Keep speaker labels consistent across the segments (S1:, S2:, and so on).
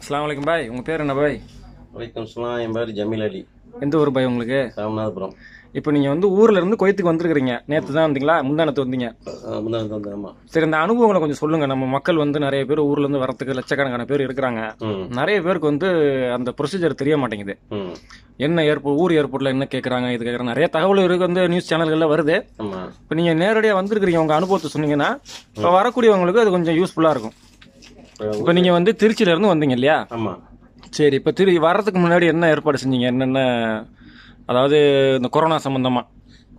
S1: அஸ்லாம் பாய் உங்கள் பேர் என்ன பாய் வலைக்கம் சலாம் என் பேர் ஜமீல் அலி எந்த ஊர் பாய் உங்களுக்கு ராமநாதபுரம் இப்போ நீங்கள் வந்து ஊரில் இருந்து கொயத்துக்கு வந்திருக்கிறீங்க நேற்று தான் வந்தீங்களா முந்தானத்து வந்தீங்க முந்தானத்து வந்து சரி இந்த அனுபவங்களை கொஞ்சம் சொல்லுங்கள் நம்ம மக்கள் வந்து நிறைய பேர் ஊர்லேருந்து வரத்துக்கு லட்சக்கணக்கான பேர் இருக்கிறாங்க நிறைய பேருக்கு வந்து அந்த ப்ரொசீஜர் தெரிய மாட்டேங்குது என்ன ஏர்போர்ட் ஊர் ஏர்போர்ட்டில் என்ன கேட்குறாங்க இது கேட்குறாங்க நிறைய தகவல் இருக்குது வந்து நியூஸ் சேனல்களில் வருது இப்போ நீங்கள் நேரடியாக வந்துருக்கிறீங்க உங்கள் அனுபவத்தை சொன்னீங்கன்னா இப்போ வரக்கூடியவங்களுக்கு அது கொஞ்சம் யூஸ்ஃபுல்லாக இருக்கும் இப்போ நீங்கள் வந்து திருச்சியிலேருந்து வந்தீங்க இல்லையா ஆமாம் சரி இப்போ திரு வர்றதுக்கு முன்னாடி என்ன ஏற்பாடு செஞ்சீங்க என்னென்ன அதாவது இந்த கொரோனா சம்மந்தமாக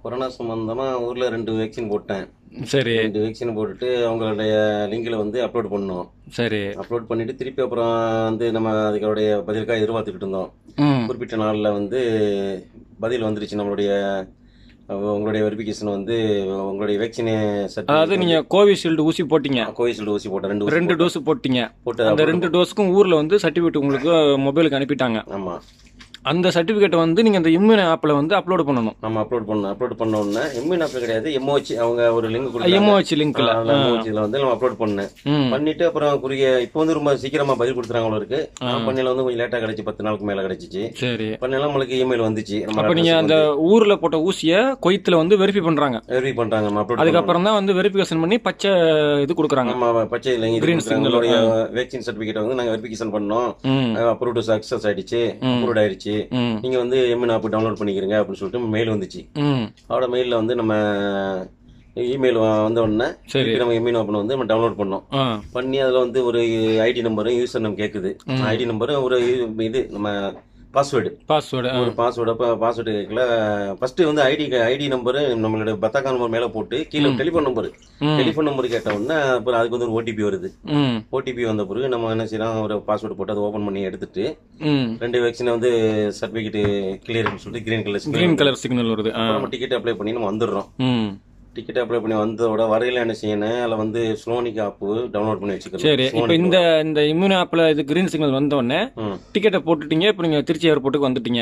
S2: கொரோனா சம்மந்தமாக ஊரில் ரெண்டு வேக்சின் போட்டேன் சரி ரெண்டு வேக்சின் போட்டுட்டு அவங்களுடைய லிங்கில் வந்து அப்லோட் பண்ணோம் சரி அப்லோட் பண்ணிட்டு திருப்பி அப்புறம் வந்து நம்ம அதுக்களுடைய பதிலுக்காக எதிர்பார்த்துக்கிட்டு இருந்தோம் குறிப்பிட்ட நாளில் வந்து பதில் வந்துருச்சு நம்மளுடைய உங்களுடைய வெரிஃபிகேஷன் வந்து உங்களுடைய வேக்சினே அதாவது நீங்க கோவிஷீல்டு ஊசி போட்டீங்க கோவிஷீல்டு ஊசி போட்ட ரெண்டு ரெண்டு டோஸ்
S1: போட்டீங்க போட்டு அந்த ரெண்டு டோஸ்க்கும் ஊர்ல வந்து சர்டிஃபிகேட் உங்களுக்கு மொபைலுக்கு அனுப்பிட்டாங்க ஆமா அந்த சர்டிஃபிகேட்டை வந்து நீங்கள் அந்த இம்யூன் ஆப்பில் வந்து அப்லோட் பண்ணணும் நம்ம அப்லோட் பண்ணணும் அப்லோட்
S2: பண்ண உடனே இம்யூன் ஆப்பில் கிடையாது எம்ஓஹெச் அவங்க ஒரு லிங்க் கொடுத்து எம்ஓஹெச் லிங்க்ல எம்ஓஹெச்ல வந்து நம்ம அப்லோட் பண்ணேன் பண்ணிட்டு அப்புறம் குறுகிய இப்போ வந்து ரொம்ப சீக்கிரமா பதில் கொடுத்துறாங்க உங்களுக்கு நான் வந்து கொஞ்சம் லேட்டாக கிடைச்சி பத்து நாளுக்கு மேலே கிடைச்சிச்சு சரி பண்ணையில் நம்மளுக்கு இமெயில் வந்துச்சு அப்போ நீங்கள் அந்த
S1: ஊரில் போட்ட ஊசியை கொய்த்தில் வந்து வெரிஃபை பண்ணுறாங்க
S2: வெரிஃபை பண்ணுறாங்க நம்ம அப்லோட் அதுக்கப்புறம்
S1: தான் வந்து வெரிஃபிகேஷன் பண்ணி பச்சை
S2: இது கொடுக்குறாங்க நம்ம பச்சை லிங்க் கிரீன் சிக்னலோட வேக்சின் சர்டிஃபிகேட் வந்து நாங்கள் வெரிஃபிகேஷன் பண்ணோம் அப்ரூவ்டு சக்ஸஸ் ஆயிடுச்சு அப்ரூவ்ட் ஆயிடுச்சு நீங்க வந்து எம்என் ஆப் டவுன்லோட் பண்ணிக்கிறீங்க அப்படின்னு சொல்லிட்டு மெயில் வந்துச்சு அவரோட மெயில்ல வந்து நம்ம இமெயில் வந்த உடனே சரி நம்ம எம்இன் ஓப்பன் வந்து நம்ம டவுன்லோட் பண்ணோம் பண்ணி அதில் வந்து ஒரு ஐடி நம்பரும் யூசர் நம்ம கேட்குது ஐடி நம்பரும் ஒரு இது நம்ம பாஸ்வேர்டு பாஸ்வேர்டு ஒரு பாஸ்வேர்டு அப்போ பாஸ்வேர்டு கேட்கல ஃபர்ஸ்ட் வந்து ஐடி ஐடி நம்பரு நம்மளோட பத்தாக்கா நம்பர் மேலே போட்டு கீழே டெலிஃபோன் நம்பரு டெலிஃபோன் நம்பர் கேட்ட உடனே அப்புறம் அதுக்கு வந்து ஒரு ஓடிபி வருது ஓடிபி வந்த பிறகு நம்ம என்ன செய்யலாம் ஒரு பாஸ்வேர்டு போட்டு அதை ஓப்பன் பண்ணி எடுத்துட்டு ரெண்டு வேக்சினை வந்து சர்டிஃபிகேட் கிளியர் சொல்லிட்டு green colour green colour signal வருது நம்ம டிக்கெட் அப்ளை பண்ணி நம்ம வந்துடுறோம் டிக்கெட் அப்ளை பண்ணி வந்ததோட வரையில என்ன செய்யணும் அதில் வந்து ஸ்லோனிக் ஆப் டவுன்லோட் பண்ணி வச்சுக்கிறேன் சரி இப்போ இந்த
S1: இந்த இம்யூன் ஆப்பில் இது கிரீன் சிக்னல் வந்தோடனே டிக்கெட்டை போட்டுட்டீங்க இப்போ நீங்கள் திருச்சி ஏர்போர்ட்டுக்கு வந்துட்டீங்க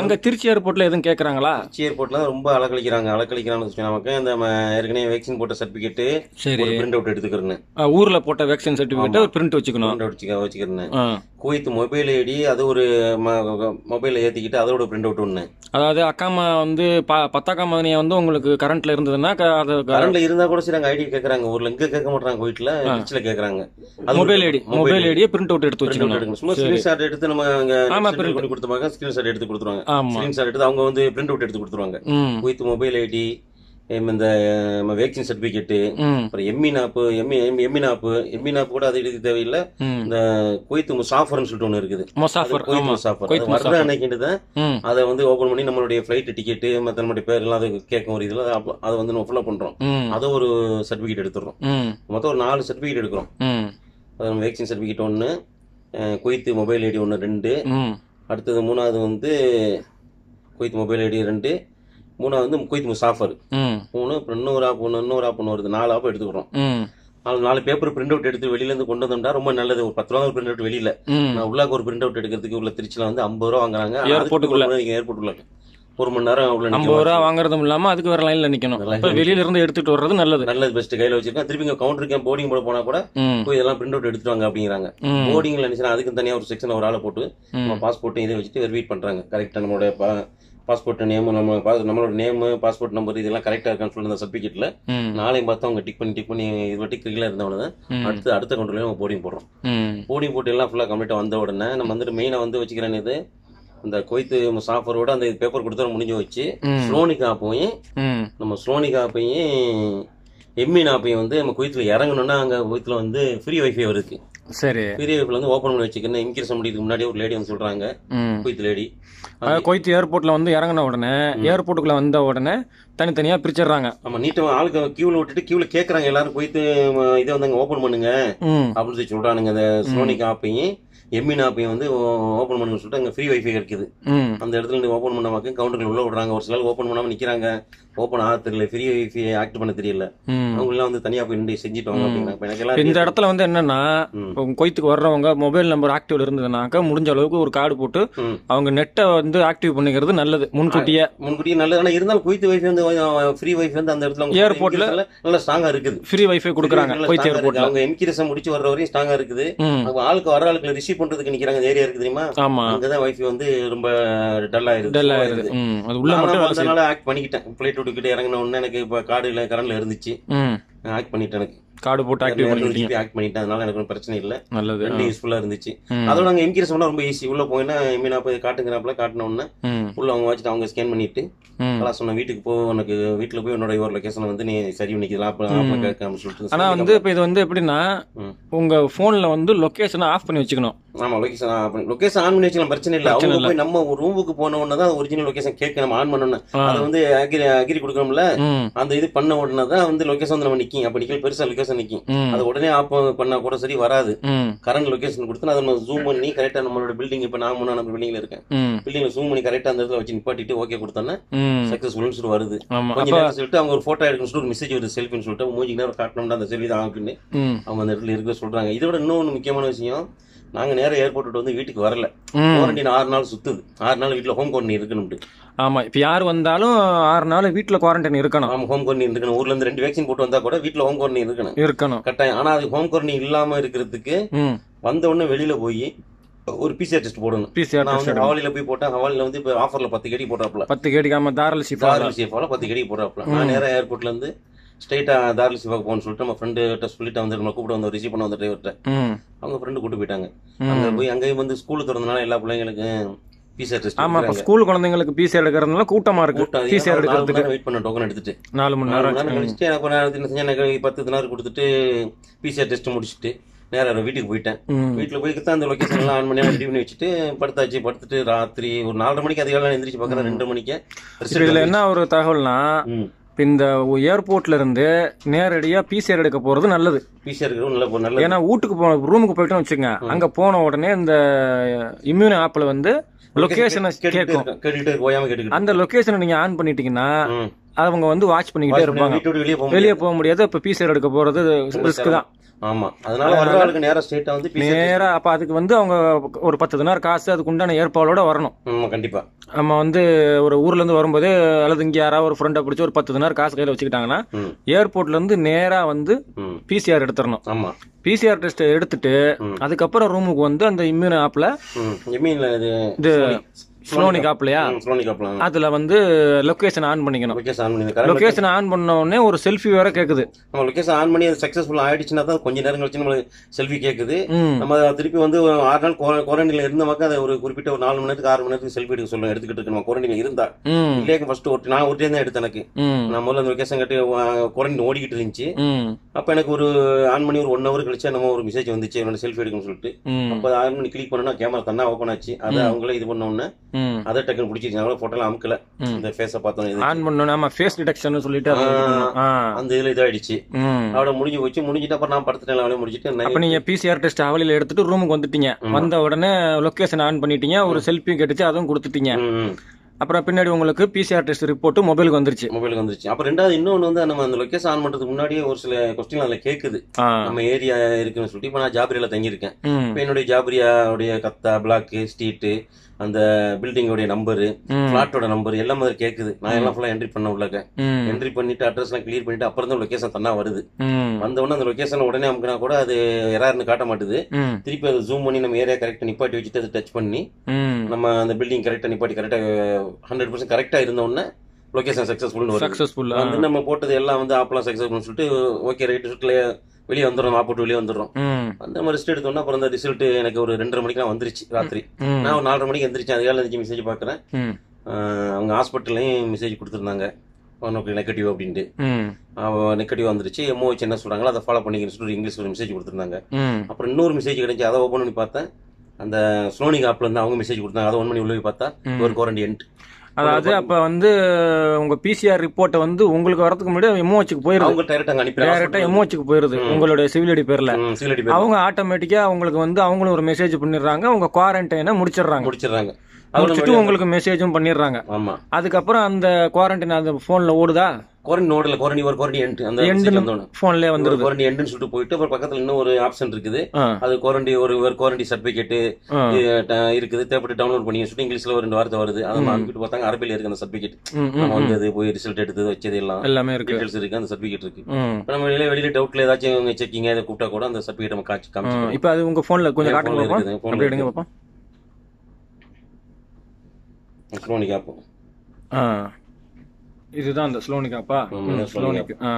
S2: அங்கே திருச்சி ஏர்போர்ட்டில் எதுவும் கேட்குறாங்களா திருச்சி ஏர்போர்ட்ல ரொம்ப அலக்கழிக்கிறாங்க அலக்கழிக்கிறாங்கன்னு நமக்கு இந்த ஏற்கனவே வேக்சின் போட்ட சர்டிஃபிகேட்டு சரி பிரிண்ட் அவுட் எடுத்துக்கிறேன்
S1: ஊரில் போட்ட வேக்சின் சர்டிஃபிகேட்டை ஒரு பிரிண்ட் வச்சுக்கணும்
S2: வச்சுக்க வச்சுக்கிறேன் குவைத் மொபைல் ஐடி அது ஒரு மொபைலில் ஏற்றிக்கிட்டு அதோட பிரிண்ட் அவுட் ஒன்று
S1: அதாவது அக்காமா வந்து ப பத்தாக்கா வந்து உங்களுக்கு கரண்ட்டில் இருந்ததுன்னா கரண்ட்ல
S2: இருந்தா கூட சரி ஐடி கேக்குறாங்க ஊர்ல இங்க கேட்க மாட்டாங்க வீட்டுல கேக்குறாங்க ஐடி மொபைல் ஐடியை பிரிண்ட் அவுட் எடுத்து வச்சுக்கணும் சும்மா ஸ்கிரீன் ஷாட் எடுத்து நம்ம அங்க ஆமா பிரிண்ட் எடுத்து கொடுத்துருவாங்க ஸ்கிரீன் ஷாட் எடுத்து அவங்க வந்து பிரிண்ட் அவுட் எடுத்து கொடுத்துருவாங்க வித் மொபைல் ஐடி இந்த வேக்சின் சர்டிபிகேட்டு அப்புறம் எம்மி e நாப்பு எம்மி எம்மி e, e, நாப்பு எம்மி நாப்பு கூட அதை எடுக்க தேவையில்லை இந்த குயித்து முசாஃபர்னு சொல்லிட்டு ஒன்று இருக்குது முசாஃபர் குவைத் முசாஃபர் அது அன்னைக்கிட்டு தான் அதை வந்து ஓப்பன் பண்ணி நம்மளுடைய ஃப்ளைட் டிக்கெட் மற்ற நம்மளுடைய பேர் எல்லாம் அது கேட்கும் ஒரு இதில் அதை வந்து நம்ம ஃபுல்லாக பண்ணுறோம் அதை ஒரு சர்டிஃபிகேட் எடுத்துடுறோம் மொத்தம் ஒரு நாலு சர்டிஃபிகேட் எடுக்கிறோம் வேக்சின் சர்டிஃபிகேட் ஒன்று குவைத்து மொபைல் ஐடி ஒன்று ரெண்டு அடுத்தது மூணாவது வந்து குவைத் மொபைல் ஐடி ரெண்டு மூணாவது வந்து முக்கைத் முசாஃபர் மூணு அப்புறம் இன்னொரு ஆப் ஒன்று இன்னொரு ஆப் ஒன்று வருது நாலு ஆப் எடுத்துக்கிறோம் நாலு நாலு பேப்பர் பிரிண்ட் அவுட் எடுத்து வெளியில இருந்து கொண்டு வந்தோம்னா ரொம்ப நல்லது ஒரு பத்து ரூபா பிரிண்ட் அவுட் வெளியில நான் உள்ளாக்கு ஒரு பிரிண்ட் அவுட் எடுக்கிறதுக்கு உள்ள திருச்சியில வந்து ஐம்பது ரூபா வாங்குறாங்க ஏர்போர்ட்டுக்குள்ள ஏர்போர்ட் உள்ள ஒரு மணி நேரம் உள்ள ஐம்பது ரூபா
S1: வாங்குறதும் இல்லாம அதுக்கு வேற லைன்ல நிக்கணும்
S2: வெளியில இருந்து எடுத்துட்டு வர்றது நல்லது நல்லது பெஸ்ட் கையில வச்சிருக்கேன் திருப்பி இங்க கவுண்டர் இருக்கேன் போர்டிங் போட போனா கூட போய் இதெல்லாம் பிரிண்ட் அவுட் எடுத்துருவாங்க அப்படிங்கிறாங்க போர்டிங்ல நினைச்சா அதுக்கு தனியா ஒரு செக்ஷன் ஒரு ஆளை போட்டு பாஸ்போர்ட் இதை வச்சுட்டு வெயிட் பண்றாங்க கரெக்டா நம்மளோட பாஸ்போர்ட் நேம் நம்ம நம்மளோட நேமு பாஸ்போர்ட் நம்பர் இதெல்லாம் கரெக்டாக இருக்கான்னு சொல்லி அந்த சர்டிஃபிகேட்டில் நாளையும் பார்த்து அவங்க டிக் பண்ணி டிக் பண்ணி இது வட்டி கீழே இருந்தவன அடுத்து அடுத்த கண்ட்ரோலையும் நம்ம போர்டிங் போடுறோம் போர்டிங் போட்டு எல்லாம் ஃபுல்லா கம்ப்ளீட்டா வந்த உடனே நம்ம வந்துட்டு மெயினாக வந்து வச்சுக்கிறேன் இது அந்த கொய்த்து சாஃபரோட அந்த பேப்பர் கொடுத்த முடிஞ்சு வச்சு ஸ்லோனிகா போய் நம்ம ஸ்லோனிகா போய் எம்மி நாப்பையும் வந்து நம்ம குயத்துல இறங்கணும்னா அங்கே குயத்துல வந்து ஃப்ரீ வைஃபை வருது
S1: சரி பீரியட்ல
S2: வந்து ஓப்பன் பண்ணி வச்சுக்கணும் இமிகிரேஷன் முடியுது முன்னாடி ஒரு லேடி வந்து சொல்றாங்க குவைத் லேடி
S1: குவைத் ஏர்போர்ட்ல வந்து இறங்கின உடனே ஏர்போர்ட்டுக்குள்ள வந்த உடனே தனித்தனியா பிரிச்சிடுறாங்க ஆமாம் நீட்ட
S2: ஆளுக்கு கியூல விட்டுட்டு கியூல கேக்குறாங்க எல்லாரும் குவைத் இதை வந்து ஓப்பன் பண்ணுங்க அப்படின்னு சொல்லி சொல்றானுங்க அந்த சோனிக்கு ஆப்பையும் எம்இன் ஆப்பையும் வந்து ஓப்பன் பண்ணணும்னு சொல்லிட்டு அங்கே ஃப்ரீ வைஃபை கிடைக்குது அந்த இடத்துல நீங்கள் ஓப்பன் பண்ண வாக்கு கவுண்டர்கள் உள்ள விடுறாங்க ஒரு சிலர் ஓப்பன் பண்ணாமல் நிற்கிறாங்க ஓப்பன் ஆக தெரியல ஃப்ரீ வைஃபை ஆக்ட் பண்ண தெரியல அவங்களாம் வந்து தனியாக போய் நின்று செஞ்சுட்டோம் அப்படின்னா இந்த
S1: இடத்துல வந்து என்னன்னா கொய்த்துக்கு வர்றவங்க மொபைல் நம்பர் ஆக்டிவ்ல இருந்ததுனாக்க முடிஞ்ச அளவுக்கு ஒரு கார்டு போட்டு அவங்க நெட்டை வந்து ஆக்டிவ் பண்ணிக்கிறது நல்லது முன்கூட்டியே
S2: முன்கூட்டியே நல்லது ஆனால் இருந்தாலும் கொய்த்து வைஃபை வந்து ஃப்ரீ வைஃபை வந்து அந்த இடத்துல ஏர்போர்ட்ல நல்ல ஸ்ட்ராங்கா இருக்குது ஃப்ரீ வைஃபை கொடுக்குறாங்க குவைத் ஏர்போர்ட்ல அவங்க என்கிரேஷன் முடிச்சு வர்ற வரையும் ஸ்ட்ராங்கா இருக்குது அவங்க ஆளுக்கு வர ஆளுக்கு ரிசீவ் பண்றதுக்கு நிக்கிறாங்க ஏரியா இருக்கு தெரியுமா ஆமா அங்கதான் வைஃப் வந்து ரொம்ப டல்லா இருக்கு டல்லா இருக்கு அது உள்ள மட்டும் அதனால ஆக்ட் பண்ணிக்கிட்டேன் பிளேட் விட்டு இறங்கின உடனே எனக்கு இப்ப இல்ல கரண்ட்ல இருந்துச்சு ஆக்ட் பண்ணிட்டேன் எனக்கு கார்டு போட்டு ஆக்டிவ் பண்ணி ஆக்ட் பண்ணிட்டேன் அதனால எனக்கு பிரச்சனை இல்லை நல்லது ரெண்டு யூஸ்ஃபுல்லா இருந்துச்சு அதோட நாங்கள் என்கிரேஸ் பண்ண ரொம்ப ஈஸி உள்ளே போயின்னா மீனா போய் காட்டுங்கிறாப்புல உடனே உள்ளே அவங்க வச்சுட்டு அவங்க ஸ்கேன் பண்ணிட்டு அதெல்லாம் சொன்ன வீட்டுக்கு போ உனக்கு வீட்டில் போய் என்னோட யுவர் லொகேஷன் வந்து நீ சரி பண்ணிக்கலாம் கேட்க சொல்லிட்டு ஆனா வந்து
S1: இப்போ இது வந்து எப்படின்னா உங்க ஃபோனில்
S2: வந்து லொகேஷன் ஆஃப் பண்ணி வச்சுக்கணும் ஆமா லொக்கேஷன் ஆஃப் பண்ணி லொக்கேஷன் ஆன் பண்ணி வச்சுக்கலாம் பிரச்சனை இல்ல அவங்க போய் நம்ம ஒரு ரூமுக்கு போன உடனே தான் ஒரிஜினல் லொகேஷன் கேட்க நம்ம ஆன் பண்ணணும் அதை வந்து அகிரி அகிரி கொடுக்கணும்ல அந்த இது பண்ண உடனே தான் வந்து லொகேஷன் வந்து நம்ம நிற்கும் அப்படி பெருசா லொக்கேஷன் லொகேஷன் நிற்கும் அது உடனே ஆப் பண்ணா கூட சரி வராது கரண்ட் லொகேஷன் கொடுத்து அதை நம்ம ஜூம் பண்ணி கரெக்டா நம்மளோட பில்டிங் இப்ப நான் முன்னாடி பில்டிங்ல இருக்கேன் பில்டிங்ல ஜூம் பண்ணி கரெக்டா அந்த இடத்துல வச்சு நிப்பாட்டிட்டு ஓகே கொடுத்தோன்னா சக்சஸ்ஃபுல்னு சொல்லிட்டு வருது கொஞ்சம் நேரம் சொல்லிட்டு அவங்க ஒரு போட்டோ எடுக்கணும்னு சொல்லிட்டு மெசேஜ் வருது செல்ஃபின்னு சொல்லிட்டு மூஞ்சி நேரம் காட்டணும்னா அந்த செல்ஃபி தான் ஆகுன்னு அவங்க அந்த இடத்துல இருக்க சொல்றாங்க இதோட இன்னொன்று முக்கியமான விஷயம் நாங்கள் நேரம் ஏர்போர்ட்டு வந்து வீட்டுக்கு வரல குவாரண்டைன் ஆறு நாள் சுத்துது ஆறு நாள் வீட்டில் ஹோம் குவாரண்டைன் இருக்கணும் ஆமாம் இப்போ யார் வந்தாலும் ஆறு நாள் வீட்டில் குவாரண்டைன் இருக்கணும் ஆமாம் ஹோம் குவாரண்டைன் இருக்கணும் ஊர்ல இருந்து ரெண்டு வேக்சின் போட்டு வந்தா கூட வீட்டில் ஹோம் குவாரண்டைன் இருக்கணும் இருக்கணும் கட்டாயம் ஆனால் அது ஹோம் குவாரண்டைன் இல்லாமல் இருக்கிறதுக்கு வந்த உடனே வெளியில போய் ஒரு பிசிஆர் டெஸ்ட் போடணும் பிசிஆர் நான் வந்து ஹவாலில போய் போட்டேன் ஹவாலில வந்து இப்போ ஆஃபர்ல பத்து கேடி போட்டாப்ல பத்து கேடிக்கு ஆமா தாராள ஷிஃபால தாராள பத்து கேடி போட்டாப்ல நான் நேரா ஏர்போர்ட்ல இருந்து ஸ்ட்ரைட்டாக தாராளி சிவாக்கு போகணும்னு சொல்லிட்டு நம்ம கிட்ட சொல்லிட்டு வந்து நம்ம கூப்பிட்டு வந்து ரிசீவ் பண்ண வந்த டிரைவர்கிட்ட அவங்க ஃப்ரெண்டு கூட்டு போயிட்டாங்க அங்கே போய் அங்கேயும் வந்து ஸ்கூலுக்கு திறந்தனால எல்லா பிள்ளைங்களுக்கும் ஸ்கூல்
S1: குழந்தைங்களுக்கு எடுக்கிறதுனால வெயிட்
S2: டோக்கன் எடுத்துட்டு நாலு நேரம் நேரத்தில் பத்து கொடுத்துட்டு பிசிஆர் டெஸ்ட் முடிச்சுட்டு வீட்டுக்கு போயிட்டேன் வீட்டில் தான் அந்த ஆன் ரெடி பண்ணி வச்சுட்டு படுத்தாச்சு படுத்துட்டு ராத்திரி ஒரு நாலரை மணிக்கு அதிகாலம் எந்திரிச்சு பார்க்குறேன் ரெண்டு மணிக்கு என்ன
S1: ஒரு தகவல்னா இந்த ஏர்போர்ட்ல இருந்து நேரடியாக பிசிஆர் எடுக்க போறது நல்லது
S2: பிசிஆர் ஏன்னா
S1: வீட்டுக்கு போ ரூமுக்கு போயிட்டோம்னு வச்சுக்கோங்க அங்கே போன உடனே இந்த இம்யூன் ஆப்பில் வந்து லொக்கேஷனை கேட்கும் அந்த லொக்கேஷனை நீங்கள் ஆன் பண்ணிட்டீங்கன்னா அவங்க வந்து வாட்ச் பண்ணிக்கிட்டே இருப்பாங்க வெளியே போக முடியாது இப்போ பிசிஆர் எடுக்க போறது ரிஸ்க் தான் ஆமா அதனால வர்ற
S2: ஆளுக்கு
S1: அதுக்கு வந்து அவங்க ஒரு பத்து தினார் காசு அதுக்குண்டான உண்டான ஏற்பாடோட வரணும் நம்ம வந்து ஒரு ஊர்ல இருந்து வரும்போது அல்லது இங்க யாராவது ஒரு ஃப்ரெண்டை பிடிச்சி ஒரு பத்து தினார் காசு கையில வச்சுக்கிட்டாங்கன்னா ஏர்போர்ட்ல இருந்து நேரா வந்து பிசிஆர் எடுத்துடணும் ஆமா பிசிஆர் டெஸ்ட் எடுத்துட்டு அதுக்கப்புறம் ரூமுக்கு வந்து அந்த இம்யூன் ஆப்ல
S2: இம்யூன் இது ஸ்லோனி காப்லையா ஸ்லோனி காப்ல அதுல வந்து லொகேஷன் ஆன் பண்ணிக்கணும் லொகேஷன் ஆன் பண்ணி லொகேஷன் ஆன் பண்ண உடனே ஒரு செல்ஃபி வேற கேக்குது நம்ம லொக்கேஷன் ஆன் பண்ணி அது சக்சஸ்ஃபுல் ஆயிடுச்சுன்னா தான் கொஞ்சம் நேரம் கழிச்சு நம்ம செல்ஃபி கேக்குது நம்ம திருப்பி வந்து ஆறு நாள் குவாரண்டைன்ல இருந்த மக்கள் அதை ஒரு குறிப்பிட்ட ஒரு நாலு மணி நேரத்துக்கு ஆறு மணி நேரத்துக்கு செல்ஃபி எடுக்க சொல்லுவோம் எடுத்துக்கிட்டு இருக்கணும் குவாரண்டைன்ல இருந்தா இல்லையே ஃபர்ஸ்ட் ஒரு நான் ஒரு டே தான் எடுத்தேன் எனக்கு நான் முதல்ல அந்த லொகேஷன் கட்டி குவாரண்டைன் ஓடிக்கிட்டு இருந்துச்சு அப்ப எனக்கு ஒரு ஆன் பண்ணி ஒரு ஒன் ஹவர் கழிச்சு நம்ம ஒரு மெசேஜ் வந்துச்சு என்னோட செல்ஃபி எடுக்கணும்னு சொல்லிட்டு அப்போ ஆன் பண்ணி கிளிக் பண்ணோம்னா கேமரா தன்னா ஓப்பன் ஆச்சு அதை அவங்களே இது பண்ண உடனே அதை டக்குனு பிடிச்சிருக்காங்க போட்டோலாம் அமுக்கல இந்த ஃபேஸ பார்த்தோம் ஆன் பண்ணோம் நம்ம ஃபேஸ் டிடெக்ஷன் சொல்லிட்டு அந்த இதுல ஆயிடுச்சு அவளை முடிஞ்சு வச்சு முடிஞ்சிட்டு அப்புறம் நான் படுத்துட்டேன் அவளை முடிஞ்சிட்டு அப்ப நீங்க
S1: பிசிஆர் டெஸ்ட் அவளையில எடுத்துட்டு ரூமுக்கு வந்துட்டீங்க வந்த உடனே லொகேஷன் ஆன் பண்ணிட்டீங்க ஒரு செல்ஃபியும் கேட்டுச்சு அதுவும் கொடுத்துட்டீங்க அப்புறம் பின்னாடி உங்களுக்கு பிசிஆர் டெஸ்ட் ரிப்போர்ட் மொபைலுக்கு வந்துருச்சு மொபைலுக்கு வந்துருச்சு
S2: அப்புறம் ரெண்டாவது இன்னொன்று வந்து நம்ம அந்த லொக்கேஷன் ஆன் பண்ணுறதுக்கு முன்னாடியே ஒரு சில கொஸ்டின் அதில் கேட்குது நம்ம ஏரியா இருக்குன்னு சொல்லிட்டு இப்போ நான் ஜாபரியில் தங்கியிருக்கேன் இப்போ என்னுடைய ஜாபரியாவுடைய கத்தா பிளாக்கு ஸ்ட்ரீட்டு அந்த பில்டிங்கோடைய நம்பரு பிளாட்டோட நம்பர் மாதிரி கேக்குது நான் எல்லாம் ஃபுல்லா என்ட்ரி பண்ண உள்ளக்க என்ட்ரி பண்ணிட்டு அட்ரஸ் எல்லாம் கிளியர் பண்ணிட்டு அப்புறம் தான் லொகேஷன் தன்னா வருது வந்த உடனே அந்த லொகேஷன் உடனே அமுக்கினா கூட அது யாராவது காட்ட மாட்டுது திருப்பி அதை ஜூம் பண்ணி நம்ம ஏரியா கரெக்ட் நிப்பாட்டி வச்சுட்டு அதை டச் பண்ணி நம்ம அந்த பில்டிங் கரெக்டா நிப்பாட்டி கரெக்டா ஹண்ட்ரட் பர்சன்ட் கரெக்டா உடனே லொகேஷன் சக்சஸ்ஃபுல் சக்சஸ்ஃபுல் வந்து நம்ம போட்டது எல்லாம் வந்து ஆப்லாம் சக்சஸ்ஃபுல்னு சொல்லிட்டு ஓகே ரைட் சொல்லிட்டு வெளியே வந்துடும் நாற்பட்டு வெளியே வந்துடும் அந்த மாதிரி ரெஸ்ட் எடுத்தோம்னா அப்புறம் அந்த ரிசல்ட் எனக்கு ஒரு ரெண்டரை மணிக்கு எல்லாம் வந்துருச்சு ராத்திரி நான் ஒரு நாலரை மணிக்கு எந்திரிச்சேன் அதுக்காக எந்திரிச்சு மெசேஜ் பாக்குறேன் அவங்க ஹாஸ்பிட்டல்லையும் மெசேஜ் கொடுத்துருந்தாங்க உனக்கு oh, நெகட்டிவ் அப்படின்ட்டு நெகட்டிவ் வந்துருச்சு எம்ஓஹெச் என்ன சொல்றாங்களோ அதை ஃபாலோ பண்ணிக்கிற ஒரு இங்கிலீஷ் ஒரு மெசேஜ் கொடுத்துருந்தாங்க அப்புறம் இன்னொரு மெசேஜ் கிடைச்சி அதை ஓப்பன் பண்ணி பார்த்தேன் அந்த ஸ்னோனிங் ஆப்ல இருந்து அவங்க மெசேஜ் கொடுத்தாங்க அதை ஒன் மணி உள்ள பார்த்தா ஒரு குவாரண்டி எண்ட் அதாவது
S1: அப்ப வந்து உங்க பிசிஆர் ரிப்போர்ட்டை வந்து உங்களுக்கு வரதுக்கு முன்னாடி எம்ஓச்சுக்கு
S2: போயிருது டைரக்டா எம்ஓச்சுக்கு போயிருது உங்களுடைய சிவிலடி பேர்ல அவங்க
S1: ஆட்டோமேட்டிக்கா அவங்களுக்கு வந்து அவங்களும் ஒரு மெசேஜ் பண்ணிடுறாங்க அவங்க குவாரண்டைனை முடிச்சிடுறாங்க முடிச்சிடுறாங்க முடிச்சுட்டு உங்களுக்கு மெசேஜும் பண்ணிடுறாங்க
S2: அதுக்கப்புறம் அந்த குவாரண்டைன் அந்த போன்ல ஓடுதா கொரணி நோடுல கொரணி ஒரு கொரணி எண்ட் அந்த ஃபோன்ல வந்து கொரணி எண்ட்னு சொல்லிட்டு போயிட்டு அப்புறம் பக்கத்துல இன்னும் ஒரு ஆப்ஷன் இருக்குது அது கொரண்டி ஒரு ஒரு கொரண்டி சர்டிபிகேட் இருக்குது தேவைப்பட்டு டவுன்லோட் பண்ணி சொல்லிட்டு இங்கிலீஷ்ல ஒரு ரெண்டு வார்த்தை வருது அதை அனுப்பிட்டு பார்த்தாங்க அரபியில இருக்கு அந்த சர்டிபிகேட் நம்ம வந்தது போய் ரிசல்ட் எடுத்தது வச்சது எல்லாம் எல்லாமே இருக்கு டீடைல்ஸ் இருக்கு அந்த சர்டிபிகேட் இருக்கு இப்போ நம்ம வெளியில வெளியில டவுட்ல ஏதாச்சும் செக்கிங் அதை கூப்பிட்டா கூட அந்த சர்டிபிகேட் நம்ம காட்சி காமிச்சு இப்போ அது உங்க
S1: ஃபோன்ல கொஞ்சம் காட்டுங்க பாப்போம் ஃபோன்ல எடுங்க பாப்போம் ஆ இதுதான் அந்த ஸ்லோனிக்காப்பா ஸ்லோனிக் ஆ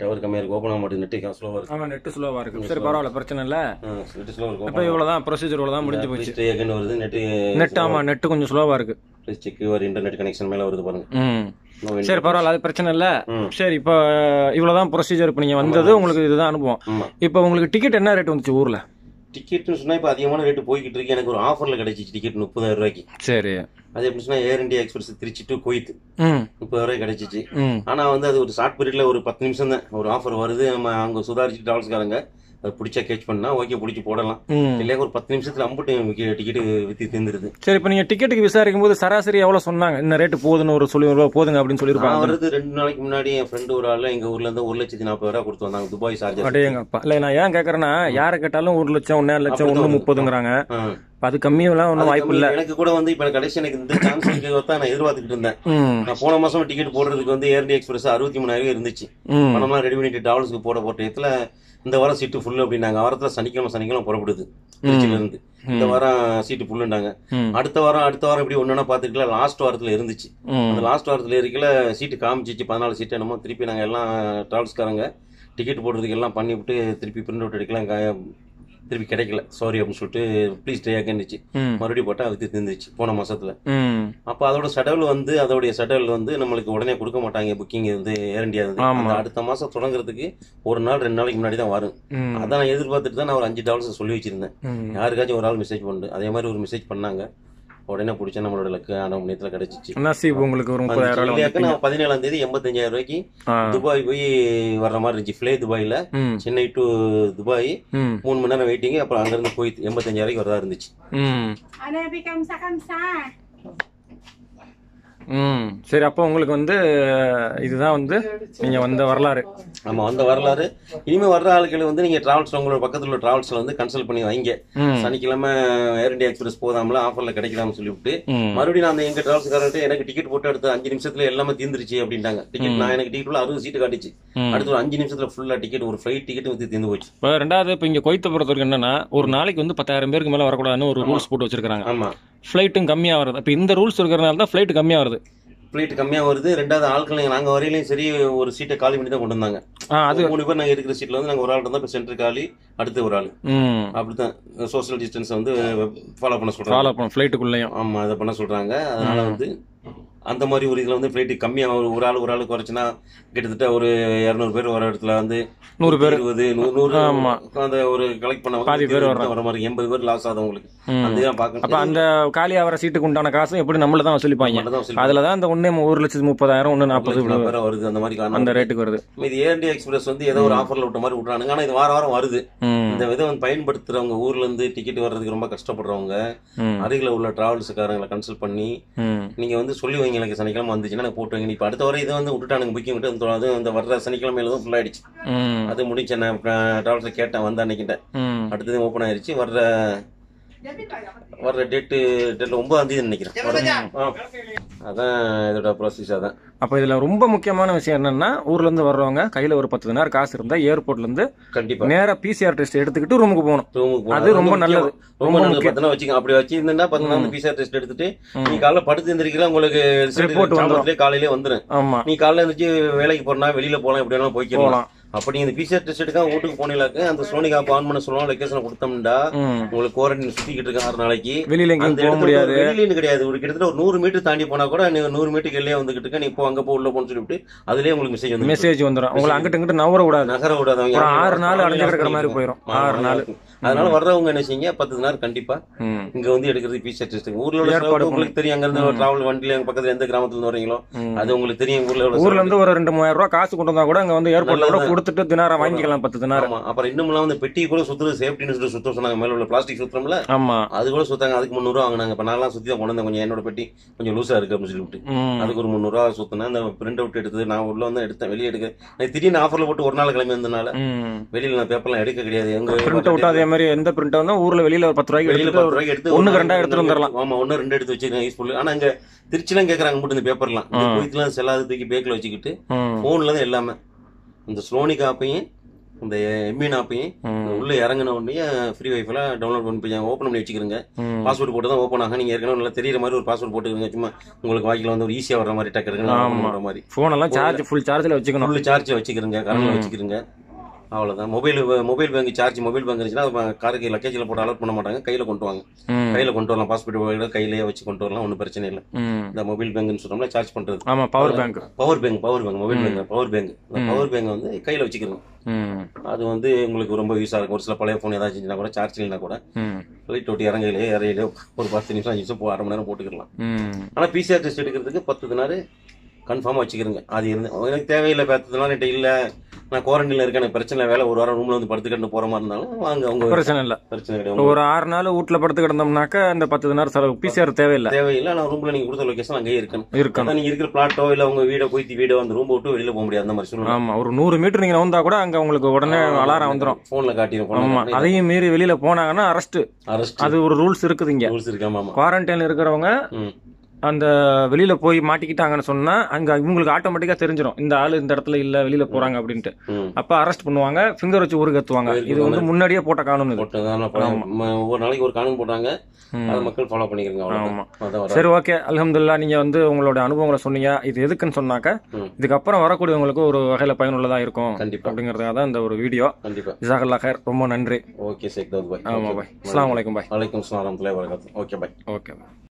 S2: டவர் கம்மியா இருக்கு ஓபன் ஆக மாட்டேங்குது நெட் ஸ்லோவா இருக்கு
S1: ஆமா நெட் ஸ்லோவா இருக்கு சரி பரவாயில்ல பிரச்சனை
S2: இல்ல நெட் ஸ்லோவா இருக்கு அப்ப இவ்வளவுதான் இவ்வளவு தான் முடிஞ்சு போச்சு ஏகன் வருது நெட் நெட் ஆமா நெட்
S1: கொஞ்சம் ஸ்லோவா இருக்கு
S2: please check your internet connection மேல வருது பாருங்க சரி பரவாயில்ல அது பிரச்சனை இல்ல
S1: சரி இப்போ இவ்வளவுதான் ப்ரொசீஜர் இப்போ நீங்க வந்தது உங்களுக்கு இதுதான் அனுபவம் இப்போ உங்களுக்கு டிக்கெட் என்ன ரேட் வந்துச்சு ஊர்ல
S2: டிக்கெட்னு சொன்னா இப்போ அதிகமான ரேட்டு போய்கிட்டு இருக்கு எனக்கு ஒரு ஆஃபர்ல கிடைச்சிச்சு டிக்கெட் முப்பதாயிரம் ரூபாய்க்கு சரி அது எப்படி சொன்னா Air India Express Trichy to Kuwait முப்பதாயிரம் ரூபாய் கிடைச்சிச்சு ஆனா வந்து அது ஒரு ஷார்ட் பீரியட்ல ஒரு பத்து நிமிஷம் தான் ஒரு ஆஃபர் வருது நம்ம அவங்க சுதாரிச்சு டிராவல்ஸ்காரங்க அது பிடிச்சா கேட்ச் பண்ணா ஓகே பிடிச்சி போடலாம் இல்லையா ஒரு பத்து நிமிஷத்துல அம்புட்டு டிக்கெட் வித்தி தந்துருது
S1: சரி இப்ப நீங்க டிக்கெட்டுக்கு விசாரிக்கும் போது சராசரி எவ்வளவு சொன்னாங்க இந்த ரேட்டு போதுன்னு ஒரு சொல்லி ரூபா போதுங்க அப்படின்னு சொல்லியிருப்பாங்க வருது
S2: ரெண்டு நாளைக்கு முன்னாடி என் ஃப்ரெண்டு ஒரு ஆள் எங்க ஊர்ல இருந்து ஒரு லட்சத்தி நாற்பது ரூபா கொடுத்து வந்தாங்க துபாய் சார்ஜ் அடையங்கப்பா இல்ல நான் ஏன் கேக்குறேன்னா யாரை
S1: கேட்டாலும் ஒரு லட்சம் ஒன்னே லட்சம் ஒன்னு முப்பதுங்கிறாங்க அது கம்மியெல்லாம் ஒன்றும் வாய்ப்பு இல்லை எனக்கு
S2: கூட வந்து இப்போ கடைசி எனக்கு இந்த சான்ஸ் தான் நான் எதிர்பார்த்துட்டு இருந்தேன் நான் போன மாசம் டிக்கெட் போடுறதுக்கு வந்து ஏர் இண்டியா எக்ஸ்பிரஸ் அறுபத்தி மூணாயிரம் இருந்துச்சு பணம்லாம் ரெடி பண்ணிட்டு டாலர்ஸ்க்கு போட போட்ட இடத்துல இந்த வாரம் சீட்டு ஃபுல்லு அப்படின்னாங்க வாரத்தில் சனிக்கிழமை சனிக்கிழமை புறப்படுது திருச்சியிலேருந்து இந்த வாரம் சீட்டு ஃபுல்லுண்டாங்க அடுத்த வாரம் அடுத்த வாரம் இப்படி ஒன்றுனா பார்த்துருக்கல லாஸ்ட் வாரத்தில் இருந்துச்சு அந்த லாஸ்ட் வாரத்தில் இருக்கல சீட்டு காமிச்சிச்சு பதினாலு சீட்டு என்னமோ திருப்பி நாங்கள் எல்லாம் டிராவல்ஸ்காரங்க டிக்கெட் போடுறதுக்கு எல்லாம் பண்ணிவிட்டு திருப்பி பிரிண்ட் அவுட் எடுக்கலாம் திருப்பி கிடைக்கல சாரி அப்படின்னு சொல்லிட்டு ப்ளீஸ் டே அகேன்னுச்சு மறுபடியும் போட்டால் அது திருந்துச்சு போன மாசத்துல அப்போ அதோட ஷெடல் வந்து அதோடைய ஷெடல் வந்து நம்மளுக்கு உடனே கொடுக்க மாட்டாங்க புக்கிங் வந்து ஏர் இண்டியா அடுத்த மாசம் தொடங்குறதுக்கு ஒரு நாள் ரெண்டு நாளைக்கு முன்னாடி தான் வரும் அதான் நான் எதிர்பார்த்துட்டு தான் நான் ஒரு அஞ்சு டாலர்ஸ் சொல்லி வச்சிருந்தேன் யாருக்காச்சும் ஒரு ஆள் மெசேஜ் பண்ணு அதே மாதிரி ஒரு மெசேஜ் பண்ணாங்க உடனே பிடிச்ச நம்மளோட ஆன முன்னயத்தில் கிடைச்சிச்சு
S1: நசீப் உங்களுக்கு ஒரு
S2: பதினேழாம் தேதி எண்பத்தஞ்சாயிரம் ரூபாய்க்கு துபாய் போய் வர்ற மாதிரி இருந்துச்சு ஃபிளே துபாயில் சென்னை டு துபாய் மூணு மணி நேரம் வெயிட்டிங் அப்புறம் அங்கேருந்து போய் எண்பத்தஞ்சாயிரம் ரூபாய்க்கு வரதா இருந்துச்சு
S1: ம் சரி அப்போ உங்களுக்கு வந்து இதுதான் வந்து நீங்கள் வந்த வரலாறு நம்ம
S2: வந்த வரலாறு இனிமேல் வர்ற ஆளுகளை வந்து நீங்கள் ட்ராவல்ஸ் உங்களோட பக்கத்தில் உள்ள ட்ராவல்ஸில் வந்து கன்சல்ட் பண்ணி வைங்க சனிக்கிழமை ஏர் இண்டியா எக்ஸ்பிரஸ் போதாமல ஆஃபரில் கிடைக்கலாம்னு சொல்லிவிட்டு மறுபடியும் நான் எங்கள் ட்ராவல்ஸ்காரர்கிட்ட எனக்கு டிக்கெட் போட்டு எடுத்து அஞ்சு நிமிஷத்தில் எல்லாமே தீர்ந்துருச்சு அப்படின்ட்டாங்க டிக்கெட் நான் எனக்கு டிக்கெட் அறுபது சீட்டு காட்டிச்சு அடுத்து ஒரு அஞ்சு நிமிஷத்தில் ஃபுல்லாக டிக்கெட் ஒரு ஃப்ளைட் டிக்கெட் வந்து தீர்ந்து போச்சு
S1: இப்போ ரெண்டாவது இப்போ இங்கே கொய்த்த பொறுத்த வரைக்கும் என்னன்னா ஒரு நாளைக்கு வந்து பத்தாயிரம் பேருக்கு மேலே வரக்கூடாதுன்னு ஒரு ரூல்ஸ் போட்டு வச்சிருக்காங்க ஆமாம் ஃப்ளைட்டும் கம்மியாக வருது அப்போ இந்த ரூல்ஸ் இருக்கிறனால தான் ஃப்ளைட் கம்மியாக வருது
S2: ஃப்ளைட் கம்மியாக வருது ரெண்டாவது ஆட்கள் நாங்கள் வரையிலையும் சரி ஒரு சீட்டை காலி பண்ணி தான் கொண்டு வந்தாங்க அது மூணு பேர் நாங்கள் இருக்கிற சீட்டில் வந்து நாங்கள் ஒரு ஆள் இருந்தால் இப்போ சென்டர் காலி அடுத்து ஒரு ஆள் அப்படி தான் சோஷியல் டிஸ்டன்ஸை வந்து ஃபாலோ பண்ண சொல்கிறாங்க ஃபாலோ பண்ண ஃப்ளைட்டுக்குள்ளேயும் ஆமாம் அதை பண்ண சொல்கிறாங்க அதனால் வந்து அந்த மாதிரி ஒரு இதில் வந்து ஃப்ளைட்டு கம்மியாக ஒரு ஒரு ஆள் ஒரு ஆள் குறைச்சினா கிட்டத்தட்ட ஒரு இரநூறு பேர் வர இடத்துல வந்து நூறு பேர் இருபது நூறு அந்த ஒரு கலெக்ட் பண்ண பாதி பேர் வர மாதிரி எண்பது பேர் லாஸ் ஆகுது உங்களுக்கு அந்த பார்க்கணும் அப்போ அந்த
S1: காலி ஆகிற சீட்டுக்கு உண்டான காசும் எப்படி நம்மள தான் வசூலிப்பாங்க அதில் தான் அந்த ஒன்று ஒரு லட்சத்து முப்பதாயிரம் ஒன்று நாற்பது பேர்
S2: வருது அந்த மாதிரி அந்த ரேட்டுக்கு வருது இது ஏஎன்டி எக்ஸ்பிரஸ் வந்து ஏதோ ஒரு ஆஃபரில் விட்ட மாதிரி விட்றானுங்க ஆனால் இது வார வாரம் வருது இந்த இதை வந்து பயன்படுத்துறவங்க ஊர்ல இருந்து டிக்கெட் வர்றதுக்கு ரொம்ப கஷ்டப்படுறவங்க அருகில் உள்ள டிராவல்ஸுக்காரங்களை கன்சல்ட் பண்ணி நீங்க வந்து சொல்லி வைங்க புக்கிங் எனக்கு சனிக்கிழமை வந்துச்சுன்னா எனக்கு போட்டு வைங்க இப்போ அடுத்த வரை இது வந்து விட்டுட்டானுங்க புக்கிங் விட்டு அது வந்து வர்ற சனிக்கிழமையில தான் ஆயிடுச்சு அது முடிச்சேன் நான் டாக்டர் கேட்டேன் வந்த அன்னைக்கிட்ட அடுத்தது ஓப்பன் ஆயிடுச்சு வர்ற வர்ற டேட்டு டேட்டில் ஒன்பதாம் தேதி நினைக்கிறேன் அதான் இதோட ப்ராசஸ் அதான்
S1: அப்போ இதில் ரொம்ப முக்கியமான விஷயம் என்னென்னா ஊர்லேருந்து வர்றவங்க கையில் ஒரு பத்து நேரம் காசு இருந்தால் ஏர்போர்ட்லேருந்து
S2: கண்டிப்பாக நேராக
S1: பிசிஆர் டெஸ்ட் எடுத்துக்கிட்டு ரூமுக்கு போகணும்
S2: ரூமுக்கு அது ரொம்ப நல்லது ரொம்ப நல்லது பத்து நாள் அப்படி வச்சிருந்தா பத்து நாள் பிசிஆர் டெஸ்ட் எடுத்துட்டு நீ காலைல படுத்து இருந்திருக்கீங்க உங்களுக்கு ரிப்போர்ட் காலையிலே வந்துடும் ஆமாம் நீ காலைல எழுந்திரிச்சு வேலைக்கு போனா வெளியில் போகலாம் எப்படி வேணாலும் போய்க்கலாம் அப்ப நீங்க இந்த பிசிஆர் டெஸ்ட் எடுக்க வீட்டுக்கு போனீங்களாக்க அந்த சோனிக் ஆப் ஆன் பண்ண சொல்லுவோம் லொகேஷன் கொடுத்தோம்னா உங்களுக்கு குவாரண்டைன் சுத்திக்கிட்டு இருக்காங்க ஆறு நாளைக்கு வெளியில அந்த முடியாது வெளியில கிடையாது ஒரு கிட்டத்தட்ட ஒரு நூறு மீட்டர் தாண்டி போனா கூட நீ நூறு மீட்டருக்கு எல்லையா வந்துகிட்டு இருக்க நீ இப்போ அங்க போ உள்ள போன்னு சொல்லிட்டு அதுலயே உங்களுக்கு மெசேஜ் வந்து
S1: மெசேஜ் வந்துரும் உங்களுக்கு அங்கிட்ட
S2: இங்கிட்ட நவர கூடாது நகர கூடாது ஆறு நாள் அடைஞ்சு மாதிரி போயிடும் ஆறு நாள் அதனால வர்றவங்க என்ன செய்யுங்க பத்து நாள் கண்டிப்பா இங்க வந்து எடுக்கிறது பீச் டெஸ்ட் ஊர்ல உங்களுக்கு தெரியும் அங்க இருந்து டிராவல் வண்டியில எங்க பக்கத்துல எந்த கிராமத்துல இருந்து வரீங்களோ அது உங்களுக்கு தெரியும் ஊர்ல ஊர்ல இருந்து
S1: ஒரு ரெண்டு மூவாயிரம் ரூபாய் காசு கொண்டு வந்தா கூட அங்க வந்து ஏர்போர்ட்ல கூட கொடுத்துட்டு தினாரம் வாங்கிக்கலாம் பத்து தினாரம் அப்புறம்
S2: இன்னும் வந்து பெட்டி கூட சுத்துறது சேஃப்டின்னு சொல்லிட்டு சுத்த சொன்னாங்க மேல உள்ள பிளாஸ்டிக் சுத்தம்ல ஆமா அது கூட சுத்தாங்க அதுக்கு முந்நூறு வாங்கினாங்க இப்ப நான் சுத்தி தான் கொண்டு வந்தேன் கொஞ்சம் என்னோட பெட்டி கொஞ்சம் லூசா இருக்கு அப்படின்னு சொல்லிட்டு அதுக்கு ஒரு ரூபா சுத்தினேன் அந்த பிரிண்ட் அவுட் எடுத்து நான் உள்ள வந்து எடுத்தேன் வெளியே எடுக்க திடீர்னு ஆஃபர்ல போட்டு ஒரு நாள் கிளம்பி வந்தனால வெளியில நான் பேப்பர்லாம் எடுக்க கிடையாது எங்க
S1: மாதிரி எந்த பிரிண்ட் வந்தா ஊர்ல வெளியில ஒரு பத்து ரூபாய்க்கு வெளியில பத்து ரூபாய்க்கு எடுத்து ஒன்னு ரெண்டா எடுத்து வந்துடலாம்
S2: ஆமா ஒன்னு ரெண்டு எடுத்து வச்சு யூஸ்ஃபுல் ஆனா அங்க திருச்சிலாம் கேக்குறாங்க மட்டும் இந்த பேப்பர்லாம் கோயத்துலாம் செல்லாத தூக்கி பேக்ல வச்சுக்கிட்டு போன்ல தான் எல்லாமே இந்த ஸ்லோனி காப்பையும் இந்த எம்மின் ஆப்பையும் e உள்ள இறங்கின உடனே ஃப்ரீ எல்லாம் டவுன்லோட் பண்ணி ஓப்பன் பண்ணி வச்சுக்கிறேங்க பாஸ்வேர்டு போட்டு தான் ஓப்பன் ஆகும் நீங்க ஏற்கனவே நல்லா தெரியுற மாதிரி ஒரு பாஸ்வேர்டு போட்டுக்கிறங்க சும்மா உங்களுக்கு வாய்க்கில் வந்து ஒரு ஈஸியா வர மாதிரி டக்கு வர மாதிரி ஃபோன் எல்லாம் சார்ஜ்
S1: ஃபுல் சார்ஜ்ல வச்சுக்கணும் ஃபுல் சார்ஜ் வச்சுக்கிறேங்க கரண்ட்ல வச்சுக்கிறேங்க
S2: அவ்வளோதான் mobile mobile bank charge mobile bank இருந்துச்சுன்னா அது காருக்கு லக்கேஜில் போட்டு அலோட் பண்ண மாட்டாங்க கையில் கொண்டு வாங்க கையில் கொண்டு வரலாம் பாஸ்போர்ட் கையிலேயே வச்சு கொண்டு வரலாம் ஒன்றும் பிரச்சனை இல்லை இந்த மொபைல் பேங்க்னு சொன்னோம்னா சார்ஜ் பண்ணுறது ஆமாம் power bank power bank power bank mobile bank power bank power bank வந்து கையில் வச்சுக்கிறோம் அது வந்து உங்களுக்கு ரொம்ப யூஸ் இருக்கும் ஒரு சில பழைய ஃபோன் ஏதாவது இருந்துச்சுன்னா கூட சார்ஜ் இல்லைனா கூட லைட் ஓட்டி இறங்கையிலே இறையிலே ஒரு பத்து நிமிஷம் அஞ்சு நிமிஷம் அரை மணி நேரம் போட்டுக்கலாம் ஆனால் பிசிஆர் டெஸ்ட் எடுக்கிறதுக்கு பத்து தினாறு கன்ஃபார்மாக வச்சுக்கிறேங்க அது இருந்து எனக்கு தேவையில்லை பத்து தினார் இல்லை நான் குவாரண்டைன்ல இருக்க எனக்கு பிரச்சனை வேலை ஒரு வாரம் ரூம்ல வந்து படுத்து போற மாதிரி இருந்தாலும் வாங்க அவங்க பிரச்சனை இல்ல பிரச்சனை கிடையாது ஒரு
S1: ஆறு நாள் வீட்டுல படுத்து கிடந்தோம்னாக்க அந்த பத்து நேரம் செலவு பிசிஆர் தேவையில்லை தேவையில்லை
S2: ஆனா ரூம்ல நீங்க கொடுத்த லொகேஷன் அங்கேயே இருக்கணும் இருக்கணும் நீங்க இருக்கிற பிளாட்டோ இல்ல உங்க வீடை குயித்தி வீடோ அந்த ரூம் விட்டு வெளியில போக முடியாது அந்த மாதிரி சொல்லுவாங்க ஆமா ஒரு நூறு
S1: மீட்டர் நீங்க வந்தா கூட அங்க உங்களுக்கு உடனே அலாரம் வந்துடும்
S2: போன்ல காட்டிடும் அதையும்
S1: மீறி வெளியில போனாங்கன்னா அரஸ்ட் அரஸ்ட் அது ஒரு ரூல்ஸ் இருக்குது இங்க ரூல்ஸ் இருக்கு ஆமா குவாரண்டைன்ல இருக்கிறவங்க அந்த வெளியில் போய் மாட்டிக்கிட்டாங்கன்னு சொன்னால் அங்கே இவங்களுக்கு ஆட்டோமேட்டிக்காக தெரிஞ்சிடும் இந்த ஆள் இந்த இடத்துல இல்லை வெளியில் போகிறாங்க அப்படின்ட்டு அப்போ அரெஸ்ட் பண்ணுவாங்க ஃபிங்கர் வச்சு ஊருகத்துவாங்க இது வந்து முன்னாடியே போட்ட காணும்
S2: ஒவ்வொரு நாளைக்கு ஒரு காணும் போட்டாங்க மக்கள் ஃபாலோ பண்ணிக்கிறாங்க சரி
S1: ஓகே அலமதுல்லா நீங்கள் வந்து உங்களோட அனுபவங்களை சொன்னீங்க இது எதுக்குன்னு சொன்னாக்க இதுக்கப்புறம் வரக்கூடியவங்களுக்கு ஒரு வகையில் பயனுள்ளதாக இருக்கும் அப்படிங்கிறதுக்காக தான் இந்த ஒரு வீடியோ கண்டிப்பாக ஜிசாகல்லா ஹேர் ரொம்ப நன்றி ஓகே சேக் பாய் ஆமாம் பாய் அஸ்லாம் வலைக்கம் பாய் வலைக்கம் ஓகே பாய் ஓகே